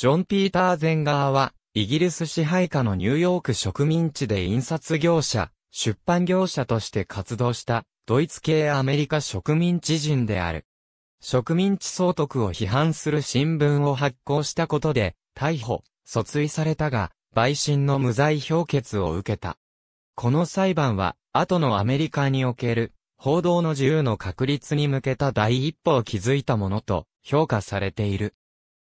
ジョン・ピーター・ゼンガーは、イギリス支配下のニューヨーク植民地で印刷業者、出版業者として活動した、ドイツ系アメリカ植民地人である。植民地総督を批判する新聞を発行したことで、逮捕、訴追されたが、陪審の無罪評決を受けた。この裁判は、後のアメリカにおける、報道の自由の確立に向けた第一歩を築いたものと、評価されている。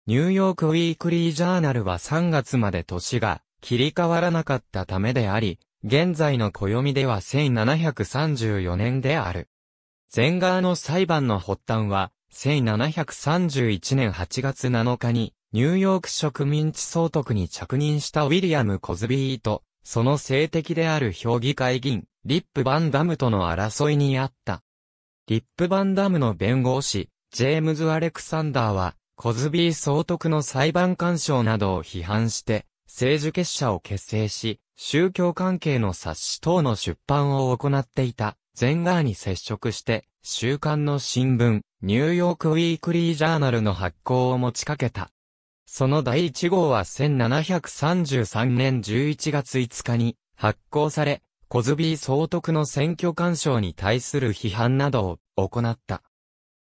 ニューヨークウィークリージャーナルは3月まで年が切り替わらなかったためであり、現在の暦では1734年である。前側の裁判の発端は、1731年8月7日に、ニューヨーク植民地総督に着任したウィリアム・コズビーと、その性敵である評議会議員、リップ・バンダムとの争いにあった。リップ・バンダムの弁護士、ジェームズ・アレクサンダーは、コズビー総督の裁判官賞などを批判して、政治結社を結成し、宗教関係の冊子等の出版を行っていた、ゼンガーに接触して、週刊の新聞、ニューヨークウィークリージャーナルの発行を持ちかけた。その第1号は1733年11月5日に発行され、コズビー総督の選挙干渉に対する批判などを行った。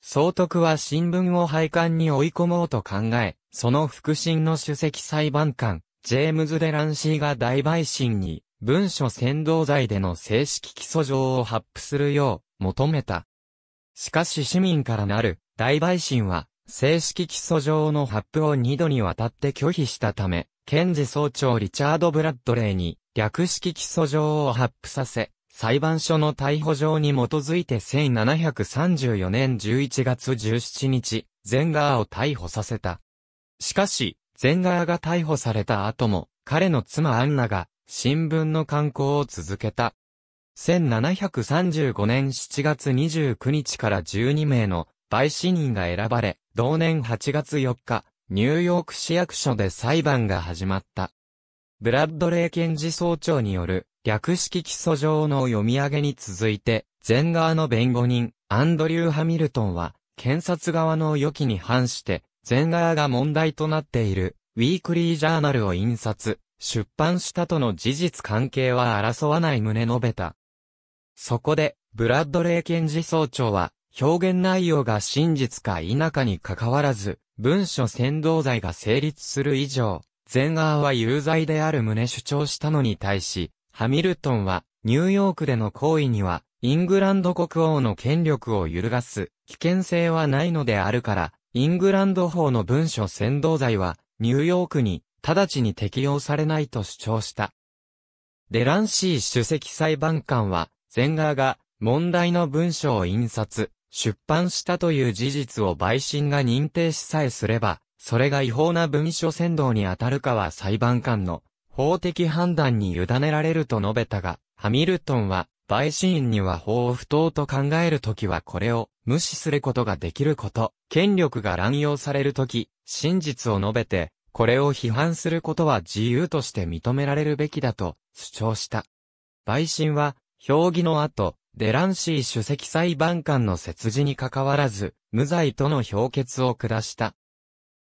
総督は新聞を廃刊に追い込もうと考え、その腹心の主席裁判官、ジェームズ・デランシーが大陪審に、文書先導罪での正式起訴状を発布するよう求めた。しかし市民からなる大陪審は、正式起訴状の発布を二度にわたって拒否したため、検事総長リチャード・ブラッドレーに略式起訴状を発布させ、裁判所の逮捕状に基づいて1734年11月17日、ゼンガーを逮捕させた。しかし、ゼンガーが逮捕された後も、彼の妻アンナが、新聞の刊行を続けた。1735年7月29日から12名の陪審人が選ばれ、同年8月4日、ニューヨーク市役所で裁判が始まった。ブラッドレー検事総長による略式起訴状の読み上げに続いて、前側の弁護人、アンドリュー・ハミルトンは、検察側の予期に反して、前側が問題となっている、ウィークリージャーナルを印刷、出版したとの事実関係は争わない旨述べた。そこで、ブラッドレイ検事総長は、表現内容が真実か否かに関わらず、文書先導罪が成立する以上、前側は有罪である旨主張したのに対し、ハミルトンは、ニューヨークでの行為には、イングランド国王の権力を揺るがす危険性はないのであるから、イングランド法の文書先導罪は、ニューヨークに、直ちに適用されないと主張した。デランシー主席裁判官は、ゼンガーが問題の文書を印刷、出版したという事実を陪審が認定しさえすれば、それが違法な文書先導に当たるかは裁判官の法的判断に委ねられると述べたが、ハミルトンは、陪審員には法を不当と考えるときはこれを無視することができること、権力が乱用されるとき、真実を述べて、これを批判することは自由として認められるべきだと主張した。陪審は、評議の後、デランシー主席裁判官の設置に関わらず、無罪との評決を下した。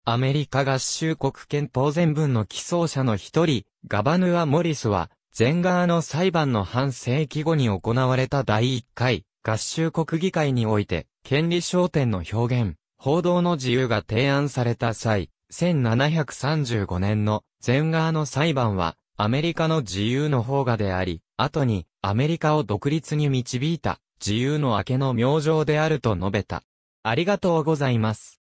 アメリカ合衆国憲法全文の起草者の一人、ガバヌア・モリスは、前側の裁判の半世紀後に行われた第1回合衆国議会において、権利焦点の表現、報道の自由が提案された際、1735年の前側の裁判は、アメリカの自由の方がであり、後にアメリカを独立に導いた自由の明けの明星であると述べた。ありがとうございます。